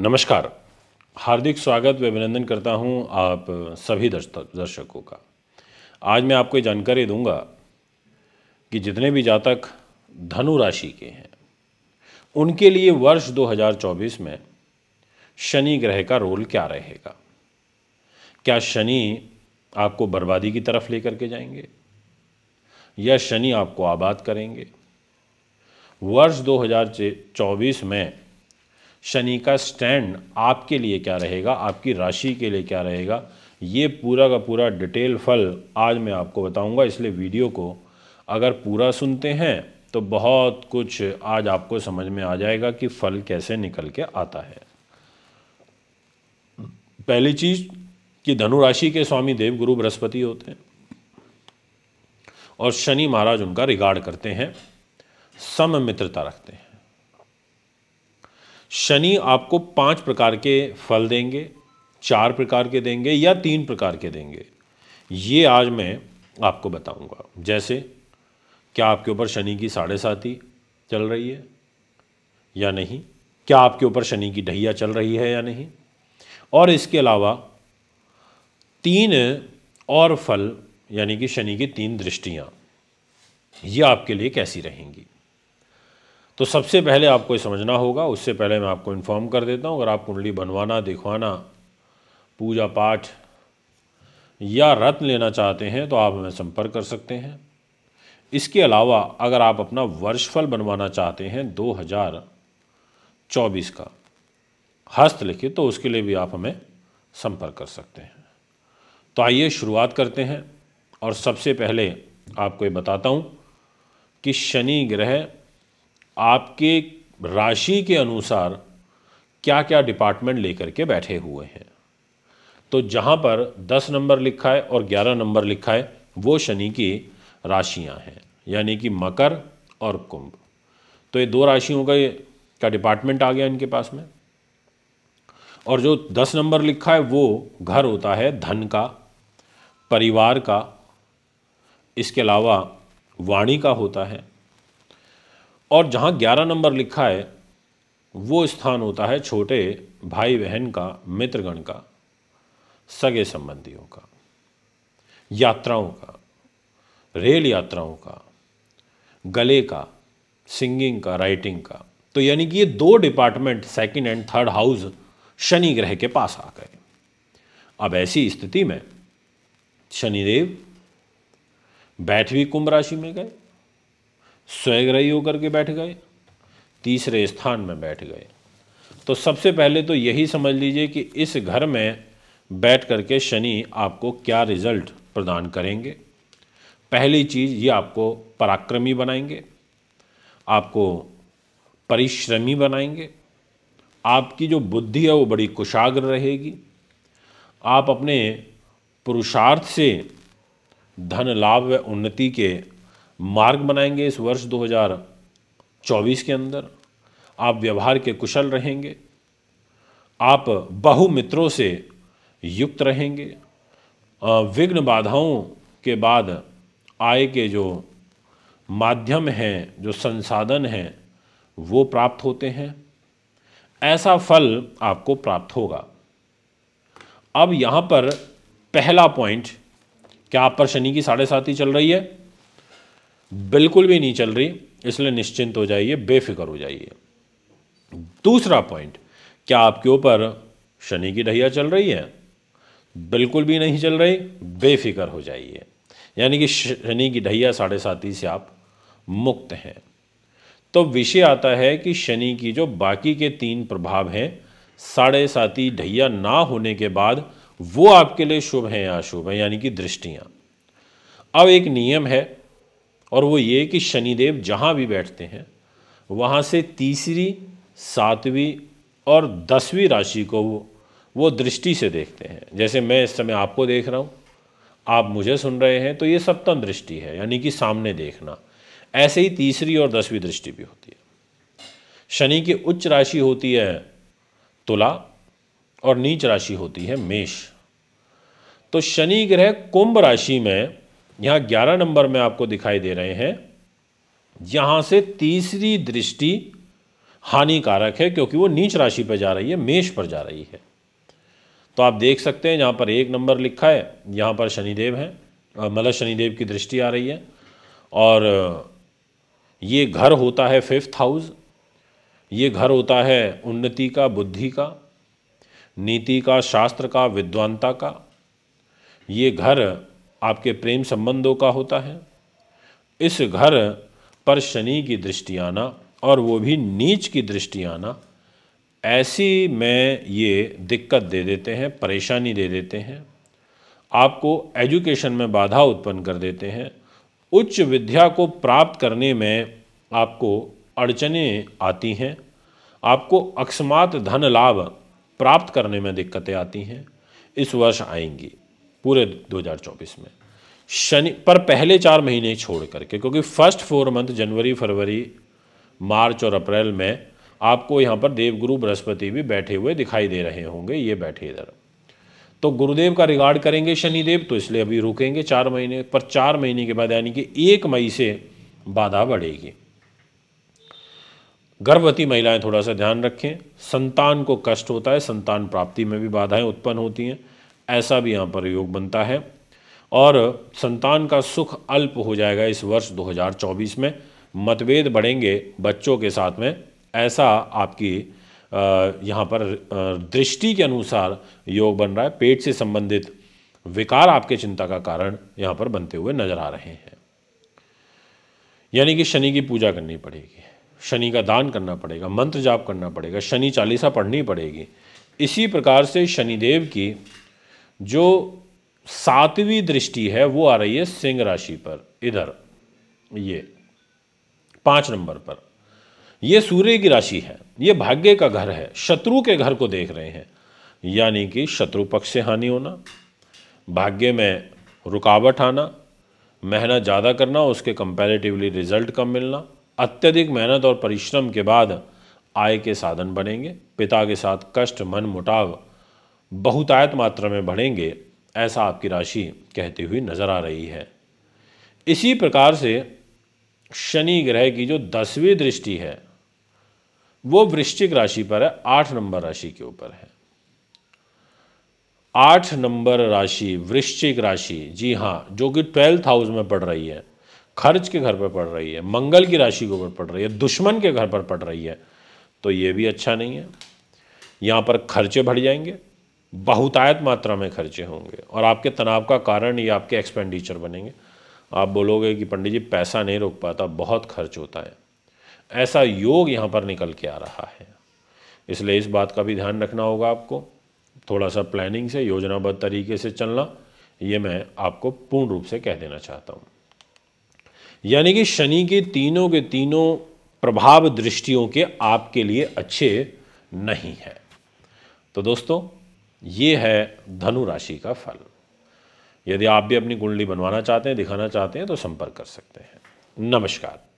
नमस्कार हार्दिक स्वागत व अभिनंदन करता हूं आप सभी दर्शकों का आज मैं आपको जानकारी दूंगा कि जितने भी जातक धनु राशि के हैं उनके लिए वर्ष 2024 में शनि ग्रह का रोल क्या रहेगा क्या शनि आपको बर्बादी की तरफ लेकर के जाएंगे या शनि आपको आबाद करेंगे वर्ष 2024 में शनि का स्टैंड आपके लिए क्या रहेगा आपकी राशि के लिए क्या रहेगा ये पूरा का पूरा डिटेल फल आज मैं आपको बताऊंगा इसलिए वीडियो को अगर पूरा सुनते हैं तो बहुत कुछ आज आपको समझ में आ जाएगा कि फल कैसे निकल के आता है पहली चीज कि धनु राशि के स्वामी देव गुरु बृहस्पति होते हैं और शनि महाराज उनका रिगार्ड करते हैं सम मित्रता रखते हैं शनि आपको पांच प्रकार के फल देंगे चार प्रकार के देंगे या तीन प्रकार के देंगे ये आज मैं आपको बताऊंगा जैसे क्या आपके ऊपर शनि की साढ़े साथी चल रही है या नहीं क्या आपके ऊपर शनि की ढैया चल रही है या नहीं और इसके अलावा तीन और फल यानी कि शनि की तीन दृष्टियाँ ये आपके लिए कैसी रहेंगी तो सबसे पहले आपको ये समझना होगा उससे पहले मैं आपको इन्फॉर्म कर देता हूँ अगर आप कुंडली बनवाना दिखवाना पूजा पाठ या रत्न लेना चाहते हैं तो आप हमें संपर्क कर सकते हैं इसके अलावा अगर आप अपना वर्षफल बनवाना चाहते हैं 2024 का हस्तलिखित तो उसके लिए भी आप हमें संपर्क कर सकते हैं तो आइए शुरुआत करते हैं और सबसे पहले आपको ये बताता हूँ कि शनि ग्रह आपके राशि के अनुसार क्या क्या डिपार्टमेंट लेकर के बैठे हुए हैं तो जहाँ पर दस नंबर लिखा है और ग्यारह नंबर लिखा है वो शनि की राशियाँ हैं यानी कि मकर और कुंभ तो ये दो राशियों का का डिपार्टमेंट आ गया इनके पास में और जो दस नंबर लिखा है वो घर होता है धन का परिवार का इसके अलावा वाणी का होता है और जहाँ ग्यारह नंबर लिखा है वो स्थान होता है छोटे भाई बहन का मित्रगण का सगे संबंधियों का यात्राओं का रेल यात्राओं का गले का सिंगिंग का राइटिंग का तो यानी कि ये दो department second and third house शनि ग्रह के पास आ गए अब ऐसी स्थिति में शनिदेव बैठवी कुंभ राशि में गए स्वयंग्रही होकर के बैठ गए तीसरे स्थान में बैठ गए तो सबसे पहले तो यही समझ लीजिए कि इस घर में बैठ करके शनि आपको क्या रिजल्ट प्रदान करेंगे पहली चीज़ ये आपको पराक्रमी बनाएंगे आपको परिश्रमी बनाएंगे आपकी जो बुद्धि है वो बड़ी कुशाग्र रहेगी आप अपने पुरुषार्थ से धन लाभ व उन्नति के मार्ग बनाएंगे इस वर्ष 2024 के अंदर आप व्यवहार के कुशल रहेंगे आप बहु मित्रों से युक्त रहेंगे विघ्न बाधाओं के बाद आय के जो माध्यम हैं जो संसाधन हैं वो प्राप्त होते हैं ऐसा फल आपको प्राप्त होगा अब यहाँ पर पहला पॉइंट क्या आप पर शनि की साढ़े साथ ही चल रही है बिल्कुल भी नहीं चल रही इसलिए निश्चिंत हो जाइए बेफिक्र हो जाइए दूसरा पॉइंट क्या आपके ऊपर शनि की ढैया चल रही है बिल्कुल भी नहीं चल रही बेफिक्र हो जाइए यानी कि शनि की ढैया साढ़े साथी से आप मुक्त हैं तो विषय आता है कि शनि की जो बाकी के तीन प्रभाव हैं साढ़े साथी ढैया ना होने के बाद वो आपके लिए शुभ हैं या अशुभ हैं यानी कि दृष्टियाँ अब एक नियम है और वो ये कि शनिदेव जहाँ भी बैठते हैं वहाँ से तीसरी सातवीं और दसवीं राशि को वो वो दृष्टि से देखते हैं जैसे मैं इस समय आपको देख रहा हूँ आप मुझे सुन रहे हैं तो ये सप्तम दृष्टि है यानी कि सामने देखना ऐसे ही तीसरी और दसवीं दृष्टि भी होती है शनि की उच्च राशि होती है तुला और नीच राशि होती है मेष तो शनि ग्रह कुंभ राशि में यहाँ ग्यारह नंबर में आपको दिखाई दे रहे हैं यहाँ से तीसरी दृष्टि हानिकारक है क्योंकि वो नीच राशि पर जा रही है मेष पर जा रही है तो आप देख सकते हैं यहाँ पर एक नंबर लिखा है यहाँ पर शनिदेव है मतलब शनिदेव की दृष्टि आ रही है और ये घर होता है फिफ्थ हाउस ये घर होता है उन्नति का बुद्धि का नीति का शास्त्र का विद्वानता का ये घर आपके प्रेम संबंधों का होता है इस घर पर शनि की दृष्टि आना और वो भी नीच की दृष्टि आना ऐसी में ये दिक्कत दे देते हैं परेशानी दे देते हैं आपको एजुकेशन में बाधा उत्पन्न कर देते हैं उच्च विद्या को प्राप्त करने में आपको अड़चने आती हैं आपको अकस्मात धन लाभ प्राप्त करने में दिक्कतें आती हैं इस वर्ष आएंगी पूरे 2024 में शनि पर पहले चार महीने छोड़ करके क्योंकि फर्स्ट फोर मंथ जनवरी फरवरी मार्च और अप्रैल में आपको यहाँ पर देवगुरु बृहस्पति भी बैठे हुए दिखाई दे रहे होंगे ये बैठे इधर तो गुरुदेव का रिगार्ड करेंगे शनिदेव तो इसलिए अभी रुकेंगे चार महीने पर चार महीने के बाद यानी कि एक मई से बाधा बढ़ेगी गर्भवती महिलाएं थोड़ा सा ध्यान रखें संतान को कष्ट होता है संतान प्राप्ति में भी बाधाएं उत्पन्न होती हैं ऐसा भी यहाँ पर योग बनता है और संतान का सुख अल्प हो जाएगा इस वर्ष 2024 में मतभेद बढ़ेंगे बच्चों के साथ में ऐसा आपकी यहाँ पर दृष्टि के अनुसार योग बन रहा है पेट से संबंधित विकार आपके चिंता का कारण यहाँ पर बनते हुए नजर आ रहे हैं यानी कि शनि की पूजा करनी पड़ेगी शनि का दान करना पड़ेगा मंत्र जाप करना पड़ेगा शनि चालीसा पढ़नी पड़ेगी इसी प्रकार से शनिदेव की जो सातवीं दृष्टि है वो आ रही है सिंह राशि पर इधर ये पाँच नंबर पर ये सूर्य की राशि है ये भाग्य का घर है शत्रु के घर को देख रहे हैं यानी कि शत्रु पक्ष से हानि होना भाग्य में रुकावट आना मेहनत ज़्यादा करना उसके कंपैरेटिवली रिजल्ट कम मिलना अत्यधिक मेहनत और परिश्रम के बाद आय के साधन बनेंगे पिता के साथ कष्ट मन मुटाव बहुतायत मात्रा में बढ़ेंगे ऐसा आपकी राशि कहती हुई नज़र आ रही है इसी प्रकार से शनि ग्रह की जो दसवीं दृष्टि है वो वृश्चिक राशि पर है आठ नंबर राशि के ऊपर है आठ नंबर राशि वृश्चिक राशि जी हाँ जो कि ट्वेल्थ हाउस में पड़ रही है खर्च के घर पर पड़ रही है मंगल की राशि के ऊपर पड़ रही है दुश्मन के घर पर पड़ रही है तो ये भी अच्छा नहीं है यहाँ पर खर्चे बढ़ जाएंगे बहुतायत मात्रा में खर्चे होंगे और आपके तनाव का कारण ये आपके एक्सपेंडिचर बनेंगे आप बोलोगे कि पंडित जी पैसा नहीं रोक पाता बहुत खर्च होता है ऐसा योग यहाँ पर निकल के आ रहा है इसलिए इस बात का भी ध्यान रखना होगा आपको थोड़ा सा प्लानिंग से योजनाबद्ध तरीके से चलना ये मैं आपको पूर्ण रूप से कह देना चाहता हूँ यानी कि शनि के तीनों के तीनों प्रभाव दृष्टियों के आपके लिए अच्छे नहीं है तो दोस्तों ये है धनु राशि का फल यदि आप भी अपनी कुंडली बनवाना चाहते हैं दिखाना चाहते हैं तो संपर्क कर सकते हैं नमस्कार